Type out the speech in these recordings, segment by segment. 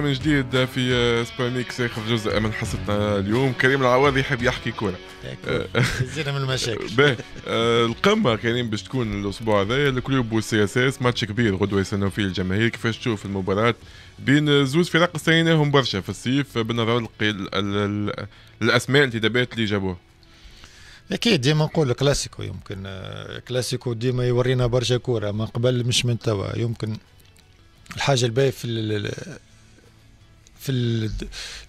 من جديد في سبانيكس آه، اخر جزء من حصتنا اليوم كريم العواضي يحب يحكي كوره آه. زينا من المشاكل باهي آه، القمه كريم باش تكون الاسبوع هذايا الكلوب والسي اس اس ماتش كبير غدوه يستناو فيه الجماهير كيفاش تشوف المباراه بين زوز فرق استنيناهم برشا في الصيف بالنظر الاسماء الانتدابات اللي جابوها اكيد ديما نقول كلاسيكو يمكن كلاسيكو ديما يورينا برشا كوره من قبل مش من توا يمكن الحاجه الباهيه في في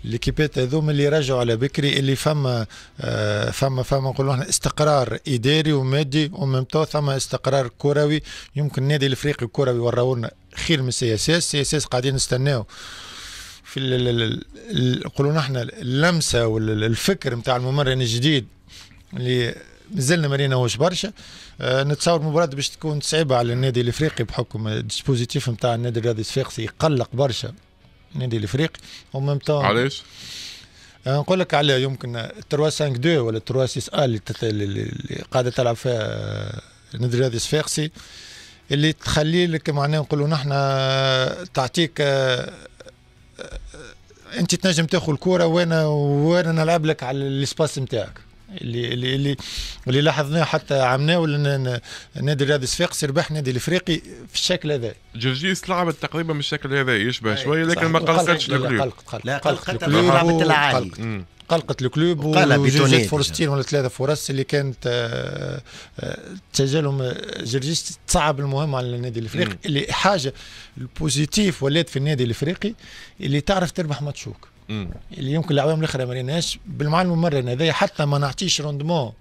الليكيبات هذوما اللي رجعوا على بكري اللي فما آه، فما فما نقولوا احنا استقرار اداري ومادي ومن ثم استقرار كروي يمكن النادي الافريقي الكروي وراونا خير من سي اس اس سي اس اس قاعدين نستناو في نقولوا احنا اللمسه والفكر نتاع الممرن الجديد اللي مازلنا ما ريناهوش برشا أه نتصور المباراه باش تكون صعيبه على النادي الافريقي بحكم الديسبوزيتيف نتاع النادي الرياضي الصفاقسي يقلق برشا النادي الافريقي وميم تو علاش؟ أه، نقول لك على يمكن 3 5 2 ولا 3 6 ا اللي قاعده تلعب فيها أه، نادي الرياضي الصفاقسي اللي تخلي لك معناها نقولوا نحن أه، تعطيك انت تنجم تاخذ الكره وانا وانا نلعب لك على الاسباس نتاعك اللي اللي اللي, اللي لاحظناه حتى عمناه ولا نادي رياضي صفاقس ربح نادي الافريقي في الشكل هذا جرجيس لعبت تقريبا بالشكل هذا يشبه شويه لكن ما قلقتش الكلوب قلقت قلقت قلقت قلقت قلقت الكلوب وجات فرصتين ولا ثلاثه فرص اللي كانت آه، آه، تسجلهم آه، جرجيس تصعب المهم على النادي الافريقي اللي حاجه البوزيتيف ولات في النادي الافريقي اللي تعرف تربح ماتشوك اللي يمكن الاعوام الاخرى ما ريناش بالمعنى الممرن هذايا حتى ما نعطيش روندمون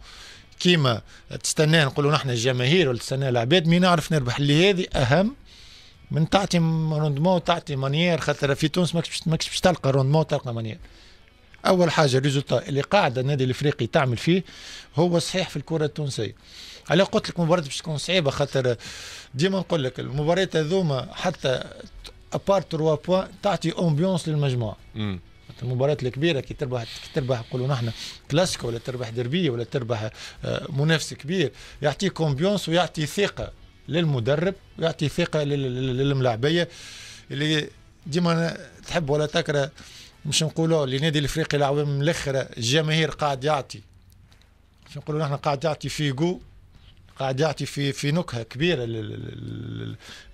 كيما تستناه نقولوا نحن الجماهير ولا تستناه العباد مين نعرف نربح اللي هذه اهم من تعطي روندمون تعطي مانيير خاطر في تونس ماكش باش تلقى روندمون تلقى مانيير اول حاجه الريزولتا اللي قاعده النادي الافريقي تعمل فيه هو صحيح في الكره التونسيه على قلت لك مباراه باش تكون صعيبه خاطر ديما نقول لك المباريات هذوما حتى ابار تروا بوان تعطي امبيونس للمجموعه المباريات الكبيره كي تربح كي تربح نقولوا نحن كلاسيكو ولا تربح دربيه ولا تربح آه، منافس كبير يعطي كومبيونس ويعطي ثقه للمدرب ويعطي ثقه للملاعبيه اللي ديما تحب ولا تكره مش نقولوا لنادي الافريقي العوام الاخره الجماهير قاعد يعطي مش نقولوا نحن قاعد يعطي فيجو قاعد يعطي في في نكهه كبيره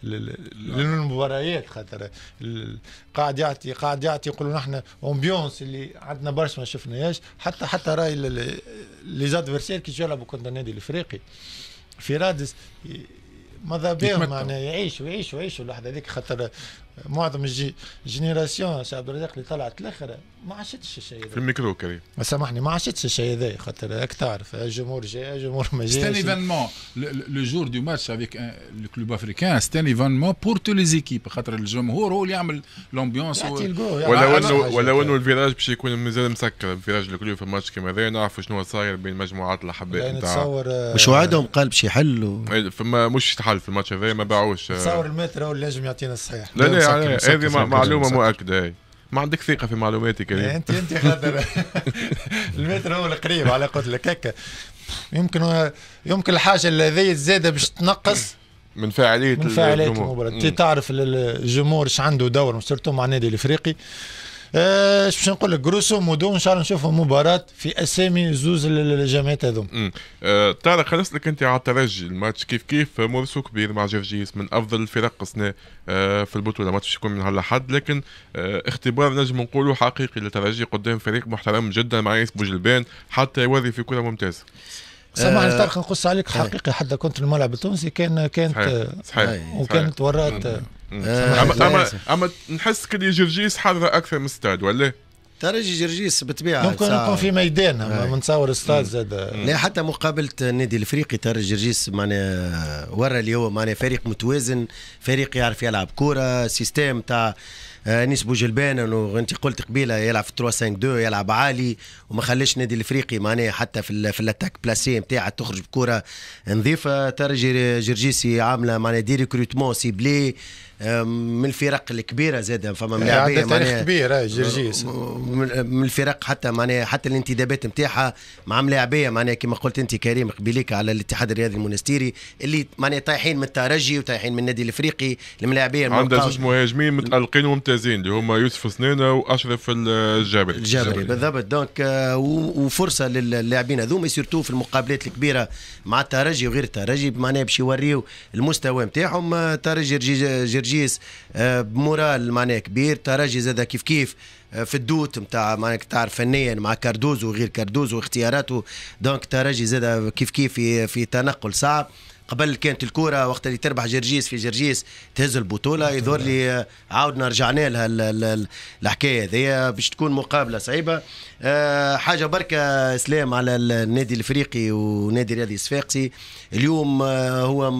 للمباريات خاطر قاعد يعطي قاعد يعطي يقولوا نحن امبيونس اللي عندنا برشا ما شفناهاش حتى حتى راي لي زادفيرسير كي يلعبوا كنت النادي الافريقي في رادس ماذا بهم معناها يعيشوا يعيشوا يعيشوا اللحظه هذيك خاطر معظم الجينيراسيون سي عبد الرزاق اللي طلعت الاخر ما عاشتش الشيء هذا في الميكرو كريم سامحني ما عاشتش الشيء هذا خاطر تعرف الجمهور جاء الجمهور ما جاش ستان ايفينمون لو جور دو ماتش افيك كلوب افريكان ستان ايفينمون بور تو لي زيكيب خاطر الجمهور هو اللي يعمل لومبيونس ولو انه ولو انه الفيراج باش يكون مازال مسكر الفيراج الكلوب في الماتش كيما هذا نعرفوا شنو صاير بين مجموعات الحبايب نتاع آه، مش وعدهم قال باش يحلوا فما مش حل في الماتش هذا ما باعوش تصور المتر هو اللي لازم يعطينا الصحيح لا لا يعني هذه معلومه مؤكده هي ما عندك ثقه في معلوماتي إيه، كريم انت انت خاطر المتر هو القريب على قلت لك هكا يمكن يمكن الحاجه اللي زاده باش تنقص من فاعليه من فاعليه المباراه انت تعرف الجمهور ايش عنده دور سيرتو مع النادي الافريقي اش آه، باش نقول لك جروسو مودو ان شاء الله نشوفوا مباراه في اسامي زوز الجامعات هذوم أه طارق خلصت لك انت على الترجي الماتش كيف كيف مورسو كبير مع جرجيس من افضل الفرق السنه أه في البطوله ماتش باش يكون من هالحد لكن أه اختبار نجم نقولوا حقيقي للترجي قدام فريق محترم جدا مع ياس بوجلبان حتى يوري في كره ممتازه سامحني آه، طارق نقص عليك حقيقي حتى كنت الملعب التونسي كان كانت صحيح. آه، صحيح. وكانت ورات أه. آه، اما اما اما نحس كلي جرجيس حاضره اكثر من ستاد ولا؟ ترجي جرجيس بالطبيعه ممكن يكون في ميدان آه. منصور استاد زاد لا حتى مقابله النادي الافريقي ترجي جرجيس معناها ورا اللي هو معناها فريق متوازن فريق يعرف يلعب كوره سيستم تاع انيس آه، بوجلبان انه انت قلت قبيله يلعب في 3 5 2 يلعب عالي وما خلاش النادي الافريقي معناها حتى في في الاتاك بلاسي نتاعها تخرج بكره نظيفه ترى جرجيسي عامله معناها دي ريكروتمون بلي آه، من الفرق الكبيره زاد فما ملاعبيه يعني تاريخ كبير آه، جرجيس من الفرق حتى معناها حتى الانتدابات نتاعها مع ملاعبيه معناها كما قلت انت كريم قبيليك على الاتحاد الرياضي المونستيري اللي معناها طايحين من الترجي وطايحين من النادي الافريقي الملاعبيه عندها زوج مهاجمين متالقين ومتالقين ممتازين اللي هما يوسف سنانه واشرف الجابري الجابري بالضبط دونك آه، وفرصه للاعبين هذوما سيرتو في المقابلات الكبيره مع الترجي وغير الترجي معناها باش يوريو المستوى نتاعهم آه، ترجي جرجيس آه، بمورال معناها كبير ترجي زاد كيف كيف في الدوت نتاع معناك تعرف فنيا مع كاردوزو وغير كاردوزو واختياراته دونك ترجي زاد كيف كيف في, في تنقل صعب قبل كانت الكوره وقت اللي تربح جرجيس في جرجيس تهز البطوله يظهر لي عاودنا رجعنا لها الحكايه هذه باش تكون مقابله صعيبه آه، حاجه بركه سلام على النادي الافريقي ونادي رياضي الصفاقسي اليوم آه، هو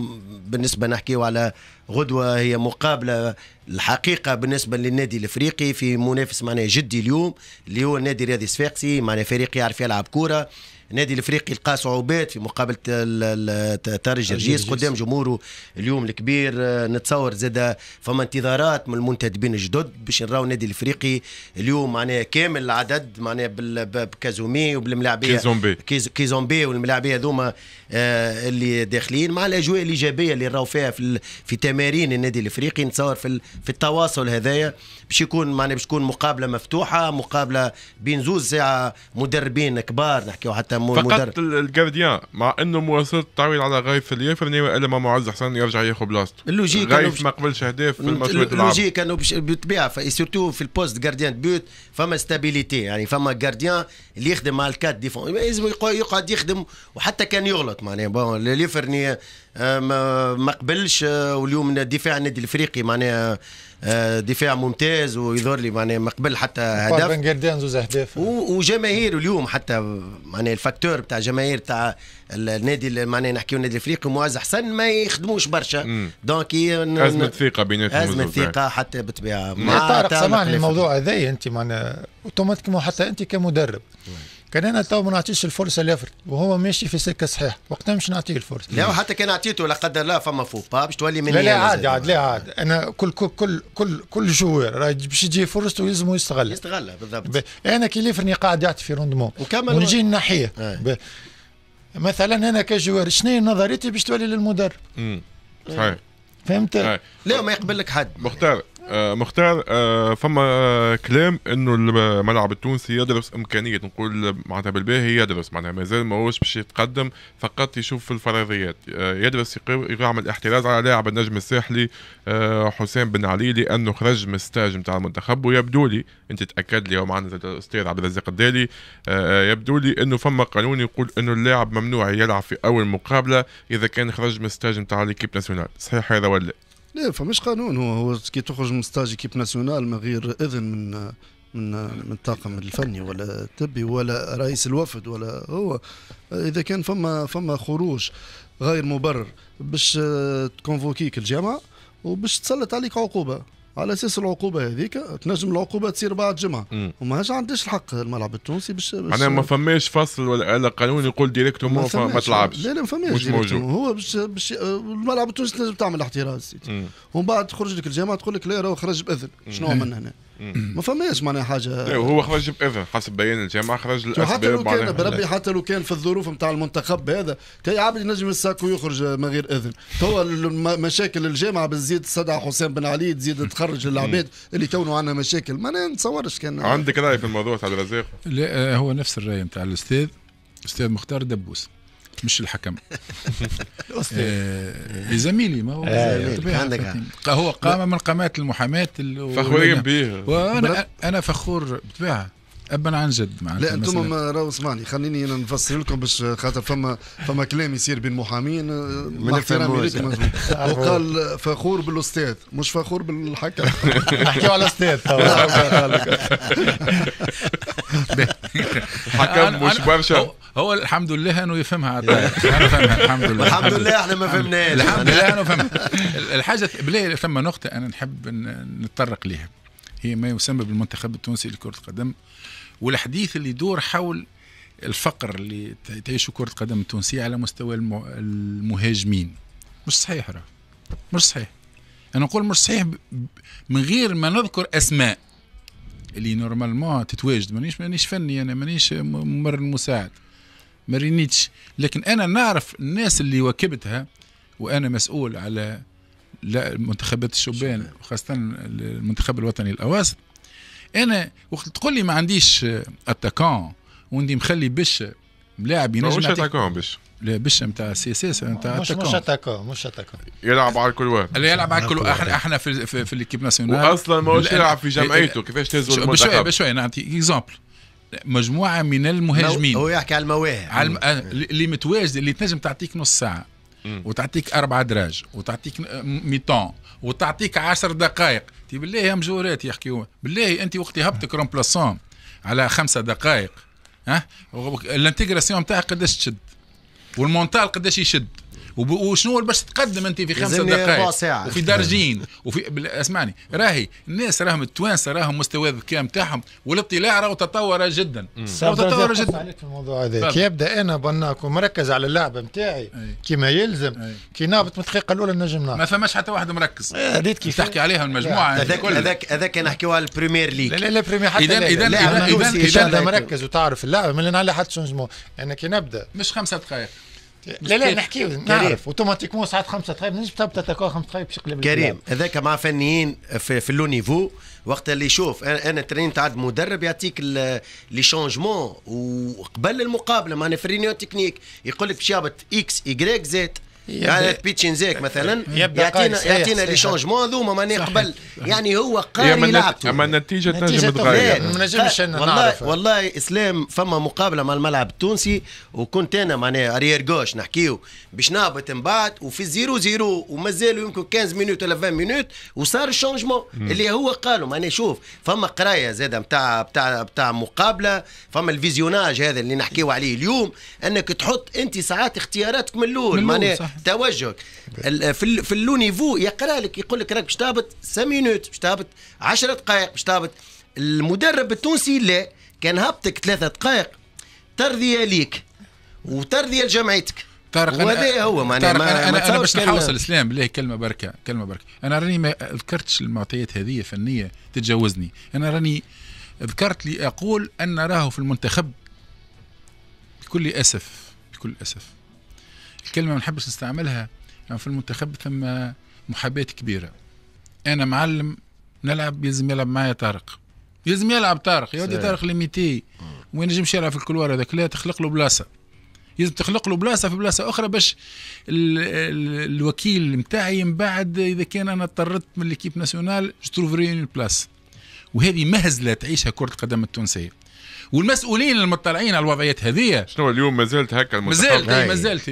بالنسبه نحكيو على غدوه هي مقابله الحقيقه بالنسبه للنادي الافريقي في منافس معناه جدي اليوم اللي هو النادي الرياضي الصفاقسي معناه فريق يعرف يلعب كوره النادي الافريقي لقى صعوبات في مقابله تارج جرجيس قدام جمهوره اليوم الكبير آه، نتصور زاد فما انتظارات من المنتدبين الجدد باش نراو النادي الافريقي اليوم معناها كامل العدد معناها بكازومي وبالملاعبيه كيزومبي كيزومبي والملاعبيه هذوما آه، اللي داخلين مع الاجواء الايجابيه اللي راهو فيها في, في تمارين النادي الافريقي نتصور في, في التواصل هذايا باش يكون معناها باش تكون مقابله مفتوحه مقابله بين زوز ساعه مدربين كبار نحكيو حتى فقط الجارديان مع انه مواصله التعويض على غايف اليافر الا ما معز حسن يرجع ياخذ بلاصته اللوجيك غايف ما قبلش اهداف في الماتشات اللوجيك انه بالطبيعه سيرتو في البوست جارديان بيوت فما ستابيليتي يعني فما جارديان اللي يخدم مع الكات ديفون لازم يقعد يخدم وحتى كان يغلط معناها بون ليفرني آه، ما قبلش آه، واليوم دفاع النادي الافريقي معناها آه، دفاع ممتاز ويظهر لي معناها ما قبل حتى هدف زوز اهداف وجماهير اليوم حتى معناها الفاكتور بتاع جماهير تاع النادي معناها نحكيو النادي الافريقي ومعز حسن ما يخدموش برشا دونك ازمه ثقه بيناتهم ازمه ثقه حتى بالطبيعه طارق سامحني الموضوع هذايا انت معناها اوتوماتيكمون حتى انت كمدرب مم. كان انا تو ما نعطيش الفرصه لافرد وهو ماشي في سكه صحيح وقتها مش نعطيه الفرصه لا حتى كان اعطيته لا قدر الله فما فوبا باش تولي من لا لا عادي عادي لا عادي انا كل كل كل كل, كل جوير باش يجي فرصته يلزمه يستغلها يستغلها بالضبط انا كي ليفرني قاعد يعطي في روندمون وكمل ونجي نحيه إيه. مثلا انا كجوار شنو نظريتي باش تولي للمدرب صحيح فهمت؟ لا ما يقبل لك حد مختار آه، مختار آه، فما كلام انه الملعب التونسي يدرس امكانيه نقول معناتها بالباهي يدرس معناتها مازال ماهوش باش يتقدم فقط يشوف في الفرضيات آه، يدرس يعمل احتراز على لاعب النجم الساحلي حسام بن علي لانه خرج من الستاج نتاع المنتخب ويبدو لي انت تاكد لي ومعنا الاستاذ عبد الرزاق الدالي يبدو لي انه فما قانون يقول انه اللاعب ممنوع يلعب في اول مقابله اذا كان خرج من الستاج نتاع ليكيب ناسيونال صحيح هذا ولا لا فمش قانون هو هو كي تخرج من ستاج كيب ناسيونال من غير اذن من من من الطاقم الفني ولا الطبي ولا رئيس الوفد ولا هو اذا كان فما فما خروج غير مبرر باش تكونفوكيك الجامعه وباش تسلط عليك عقوبه على اساس العقوبه هذيك تنجم العقوبه تصير بعد جمعه وماهاش عندهاش الحق الملعب التونسي باش معناها ما فماش فصل ولا قانون يقول ديريكت ما, ما تلعبش لا لا ما فماش هو باش باش الملعب التونسي تنجم تعمل احتراز ومن بعد تخرج لك الجامعه تقول لك لا راه خرج باذن شنو من هنا ما فماش معناها حاجه إيه، هو خرج باذن حسب بيان الجامعه خرج الاسباب حتى لو كان بربي حتى لو كان في الظروف نتاع المنتخب هذا كي عبد ينجم الساكو يخرج من غير اذن تو مشاكل الجامعه بتزيد صدع حسام بن علي تزيد تخرج العباد اللي كونوا عندنا مشاكل ما نتصورش كان عندك راي في الموضوع تاع الرزاق لا هو نفس الراي نتاع الاستاذ استاذ مختار دبوس مش الحكم آه، زميلي ما هو آه، عندك هو قام من قامات المحاماه فخورين به وانا انا فخور بتبعها ابا عن جد لا انتم آه، راهو اسمعني خليني انا نفسر لكم باش خاطر فما فما كلام يصير بين محامين من احترامي لكم وقال فخور بالاستاذ مش فخور بالحكم نحكيو على الاستاذ حكم مش برشا هو الحمد لله انه يفهمها يعني. انا الحمد لله الحمد لله احنا ما فهمناش الحمد لله انا فهمها الحاجه بلاي ثم نقطه انا نحب نتطرق لها هي ما يسمى بالمنتخب التونسي لكره القدم والحديث اللي يدور حول الفقر اللي تعيشه كره القدم التونسيه على مستوى المهاجمين مش صحيح راه مش صحيح انا نقول مش صحيح من غير ما نذكر اسماء اللي نورمالمون تتواجد مانيش مانيش فني انا مانيش ممرن مساعد ما رينيتش لكن انا نعرف الناس اللي واكبتها وانا مسؤول على لا منتخبات الشبان وخاصه المنتخب الوطني الاواسط انا وقت تقول لي ما عنديش اتاكون وندي مخلي بش ملاعب ينجم مش اتاكون بش لا بش نتاع سي اس اس نتاع اتاكون مش اتاكون مش اتاكون يلعب على الكل واحد لا يلعب على الكل احنا احنا في في, في, في الكيب ناسيونال واصلا ماهوش يلعب في جمعيته كيفاش تهزوا بشوي بشوي نعطي اكزومبل مجموعه من المهاجمين هو يحكي على المواهب على آه، اللي متواجد اللي تنجم تعطيك نص ساعه وتعطيك أربعة دراج وتعطيك آه، ميتون وتعطيك عشر دقائق تي بالله مجورات يحكيوا بالله انت وقت هبتك رومبلاسون على خمسة دقائق ها الانتيغراسيون تاعك قداش تشد والمونتال قداش يشد وشنو باش تقدم انت في خمسة دقائق ساعة. وفي درجين وفي اسمعني راهي الناس راهم التوانسه راهم مستوى الذكاء نتاعهم والاطلاع راهو تطور جدا تطور جدا عليك في الموضوع هذا كي يبدا انا بناك ومركز على اللعبه نتاعي كما يلزم أي. كي نهبط من الدقيقه الاولى نجم نهبط ما فماش حتى واحد مركز إيه، هذيك كيف تحكي عليها المجموعه هذاك هذاك هذاك نحكيوها البريمير ليغ لا لا البريمير بريمير حتى اذا اذا اذا اذا مركز وتعرف اللعبه من اللي نعلي حتى اذا انا كي نبدا مش خمسه دقائق لا لا نحكي نعرف اوتوماتيكمون ساعات خمسة تخيب نجم تبدا تاكو خمسة تخيب باش يقلب كريم هذاك مع فنيين في, في لو نيفو وقت اللي يشوف انا, أنا ترين تاع مدرب يعطيك لي شونجمون وقبل المقابله ما في الرينيون تكنيك يقول لك باش يهبط اكس يكريك زيت يعني بيتشينزيك مثلا يعطينا يعطينا لي شونجمون هذوما ماني قبل يعني هو قاري لعبته اما النتيجه تنجم تتغير ما نجمش والله والله اسلام فما مقابله مع الملعب التونسي وكنت انا معناها اريير جوش نحكيو باش نهبط من بعد وفي الزيرو زيرو ومازالوا يمكن 15 مينوت ولا 20 مينوت وصار الشونجمون اللي هو قالوا معناها شوف فما قرايه زاده نتاع نتاع نتاع مقابله فما الفيزيوناج هذا اللي نحكيو عليه اليوم انك تحط انت ساعات اختياراتك من الاول معناها توجهك في اللو نيفو يقرا لك يقول لك راك باش تهبط 5 مينوت باش تهبط 10 دقائق باش تهبط المدرب التونسي لا كان هبطك ثلاثة دقائق ترضية ليك وترضية لجمعيتك طارق وهذا هو معناها انا انا, أنا باش نحوصل اسلام بالله كلمه بركه كلمه بركه انا راني ما ذكرتش المعطيات هذه فنيه تتجاوزني انا راني ذكرت لي اقول ان راه في المنتخب بكل اسف بكل اسف كلمه ما نحبش نستعملها يعني في المنتخب ثم محاباه كبيره انا معلم نلعب يلزم يلعب معايا طارق يلزم يلعب طارق يا ودي طارق ليميتي وين ينجمش يلعب في الكلوار هذاك لا تخلق له بلاصه يلزم تخلق له بلاصه في بلاصه اخرى باش الوكيل نتاعي من بعد اذا كان انا اضطرت من ليكيب ناسيونال جو تروفري اون بلاس وهذه مهزله تعيشها كره القدم التونسيه والمسؤولين المطلعين على الوضعيات هذه شنو اليوم ما زالت هكا ما زالت ما زالت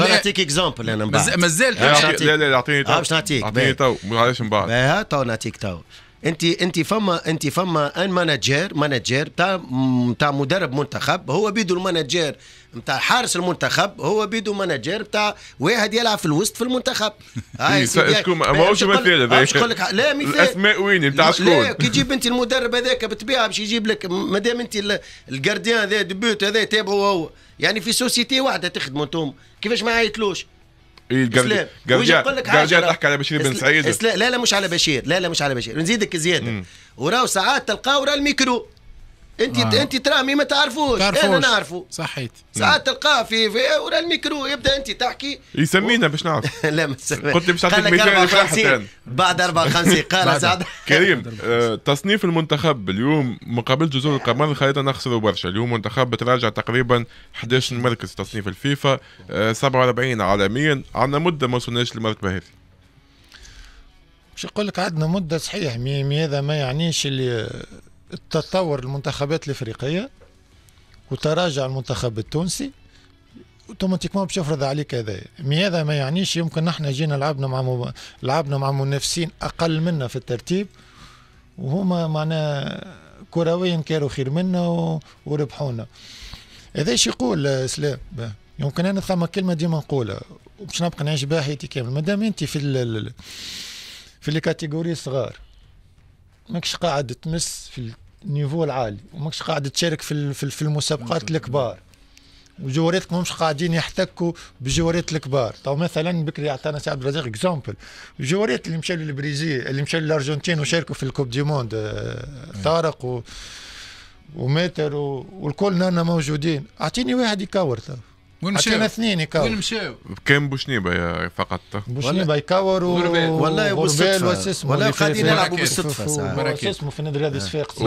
نعطيك اكزامبل انا من بعد ما زالت لا لا اعطيني آه، تو باش نعطيك اعطيني تو علاش من بعد تو نعطيك تو انت انت فما انت فما ان مانجر مانجر تاع تاع مدرب منتخب هو بيدو المانجر نتاع حارس المنتخب هو بيدو ماناجير نتاع واحد يلعب في الوسط في المنتخب هاي شكون ماهوش مثال هذا نقول لك لا مثال الاسماء وين نتاع شكون كي تجيب انت المدرب هذاك بالطبيعه باش يجيب لك مادام انت الجارديان هذا ديبوت هذا تابعه هو يعني في سوسيتي واحده تخدموا انتم كيفاش ما عيطلوش إيه، اسلام جارجيا تحكي على بشير بن سعيد لا لا مش على بشير لا لا مش على بشير نزيدك زياده وراه ساعات تلقاو راه الميكرو انت آه. انت ترامي ما تعرفوش انا نعرفه صحيت ساعات نعم. تلقاه في, في ورا الميكرو يبدا انت تحكي يسمينا باش نعرف لا ما قلت لي باش نعطيك مثال بعد 54 قال سعد كريم آه تصنيف المنتخب اليوم مقابل جزر القمر خلينا نخسروا برشا اليوم منتخب تراجع تقريبا 11 مركز تصنيف الفيفا آه 47 عالميا عندنا مده ما وصلناش للمرتبه هذه باش نقول لك عندنا مده صحيح مي هذا ما يعنيش اللي تطور المنتخبات الافريقيه وتراجع المنتخب التونسي اوتوماتيكمون باش يفرض عليك هذا مي هذا ما يعنيش يمكن نحن جينا لعبنا مع مب... لعبنا مع منافسين اقل منا في الترتيب وهما معناها كرويا كانوا خير منا و... وربحونا هذا ايش يقول سلام يمكن انا ثم كلمه ديما نقولها وباش نبقى نعيش بها حياتي كامل مادام انت في ال... في الكاتيجوري الصغار ماكش قاعد تمس في النيفو العالي وماكش قاعد تشارك في في المسابقات نعم. الكبار وجواريتك مش قاعدين يحتكوا بجواريت الكبار تو مثلا بكري اعطانا سي عبد الرزاق اكزامبل الجواريت اللي مشاو للبرازيل اللي مشاو للارجنتين وشاركوا في الكوب دي موند آه، نعم. طارق و... وماتر و... والكل نانا موجودين اعطيني واحد يكاور تو وين مشاو؟ عطينا اثنين يكاور وين مشاو؟ كان بوشنيبه فقط بوشنيبه يكاور والله بالصدفه والله قاعدين يلعبوا بالصدفه شو اسمه في النادي الرياضي صفاقس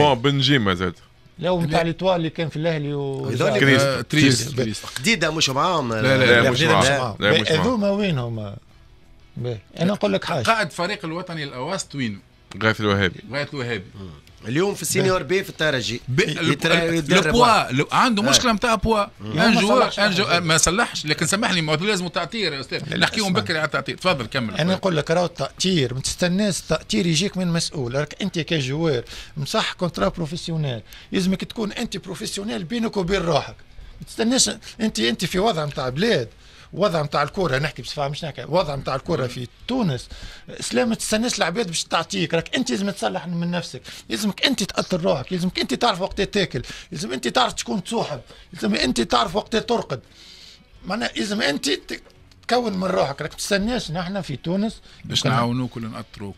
بون بنجيما زاد لا ونتاع ليتوال اللي كان في الاهلي و آه، تريست جديده مش معاهم لا لا مش معاهم هذوما وين هما؟ انا نقول لك حاجه قائد فريق الوطني الاواسط وينه؟ غاية الوهابي غاية الوهابي اليوم في السينيور بي في الترجي البوا عنده مشكله نتاع آه. بوا ان جوار ان ما صلحش لكن سامحني لازم تعطير يا استاذ نحكيهم بكري على التعطير تفضل كمل انا نقول لك راهو التاطير ما تستناش التعطير يجيك من مسؤول راك انت كجوار مصح كونترا بروفيسيونيل لازمك تكون انت بروفيسيونيل بينك وبين روحك ما تستناش انت انت في وضع نتاع بلاد وضع نتاع الكره نحكي بصفه مش نحكي وضع نتاع الكره في تونس سلامه تستناش العباد باش تعطيك راك انت لازم تصلح من نفسك لازمك انت تاثر روحك لازمك انت تعرف وقت تاكل لازم انت تعرف تكون تصوحب لازم انت تعرف وقت ترقد معناها لازم انت تكون من روحك راك تستناش نحن في تونس باش نعاونوك ولا نأطروك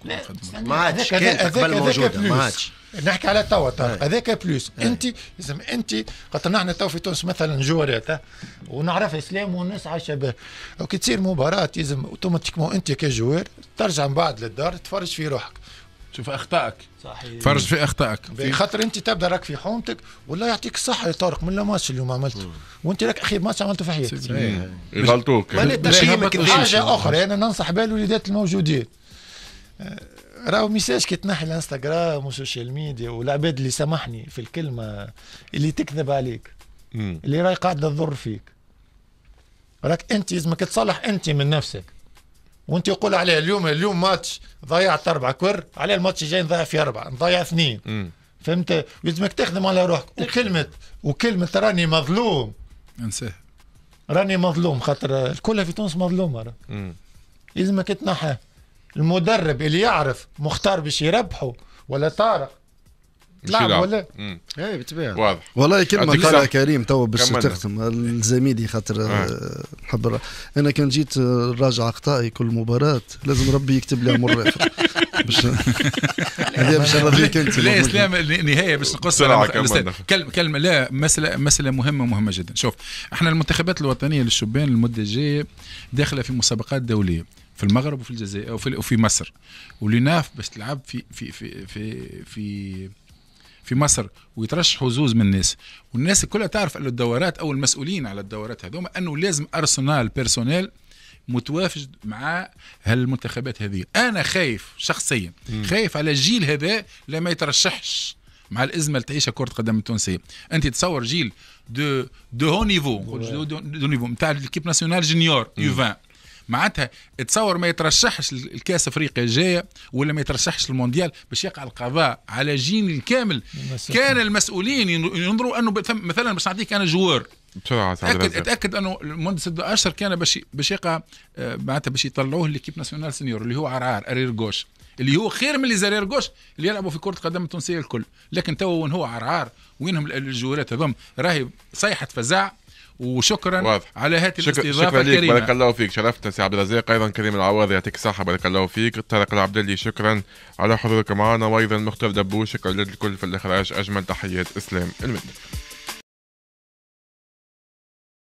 ما عادش كان قبل موجوده ما عادش نحكي على توا هذاك بلوس انت لازم انت خاطر نحن توا في تونس مثلا جوارات ونعرف اسلام والناس عايشه به وكي تصير مباراه لازم اوتوماتيكمون انت كجوار ترجع من بعد للدار تفرج في روحك شوف اخطائك صحيح فرج في اخطائك في خاطر انت تبدا راك في حومتك والله يعطيك الصحه يا طارق من لا ماتش اليوم عملته وانت راك اخي ماتش عملته في حياتك إيه. إيه. يغلطوك حاجه اخرى انا ننصح بها الوليدات الموجودين آه، راهو ميساج كي تنحي الانستغرام والسوشيال ميديا والعباد اللي سامحني في الكلمه اللي تكذب عليك اللي راهي قاعده تضر فيك راك انت لازمك تصلح انت من نفسك وانت يقول عليه اليوم اليوم ماتش ضيعت اربعه كور على الماتش الجاي نضيع في اربعه نضيع اثنين فهمت يلزمك تخدم على روحك وكلمه وكلمه راني مظلوم انساه راني مظلوم خاطر الكل في تونس مظلومه لازمك تنحى المدرب اللي يعرف مختار باش يربحه ولا طارق تلعب ولا اي بالطبيعه واضح والله كلمه قالها كريم تو باش تختم زميلي خاطر نحب آه. آه، انا كان جيت آه، راجع اخطائي كل مباراه لازم ربي يكتب لي امر اخر باش هذه باش نرضيك انت لا اسلام النهايه باش نقص كلمه كلمه لا مساله مساله مهمه مهمه جدا شوف احنا المنتخبات الوطنيه للشبان المده الجايه داخله في مسابقات دوليه في المغرب وفي الجزائر وفي, مصر وليناف باش تلعب في في في في, في في مصر ويترشحوا زوز من الناس والناس كلها تعرف أن الدورات أو المسؤولين على الدورات هذوما أنه لازم أرسنال بيرسونيل متوافج مع هالمنتخبات هذه أنا خايف شخصيا خايف على الجيل هذا لما يترشحش مع الازمه اللي تعيشها كره القدم التونسيه انت تصور جيل دو دو هو نيفو دو, دو نيفو نتاع ليكيب ناسيونال جونيور يو 20 معناتها تصور ما يترشحش الكاس افريقيا الجايه ولا ما يترشحش المونديال باش يقع القضاء على جين الكامل كان المسؤولين ينظروا انه مثلا باش نعطيك انا جوار تاكد اتاكد انه المهندس الدعاشر كان باش باش يقع آه، معناتها باش يطلعوه ليكيب ناسيونال سينيور اللي هو عرعار ارير جوش اللي هو خير من اللي زرير جوش اللي يلعبوا في كره القدم التونسيه الكل لكن توا هو عرعار وينهم الجوارات هذوم راهي صيحه فزاع وشكرا واضح. على هذه شك... الاستضافه شكرا لك بارك الله فيك شرفتنا سي عبد الرزاق ايضا كريم العواضي يعطيك الصحه بارك الله فيك طارق العبدلي شكرا على حضورك معنا وايضا مختار دبوش شكرا لكل في الاخراج اجمل تحيات اسلام المدني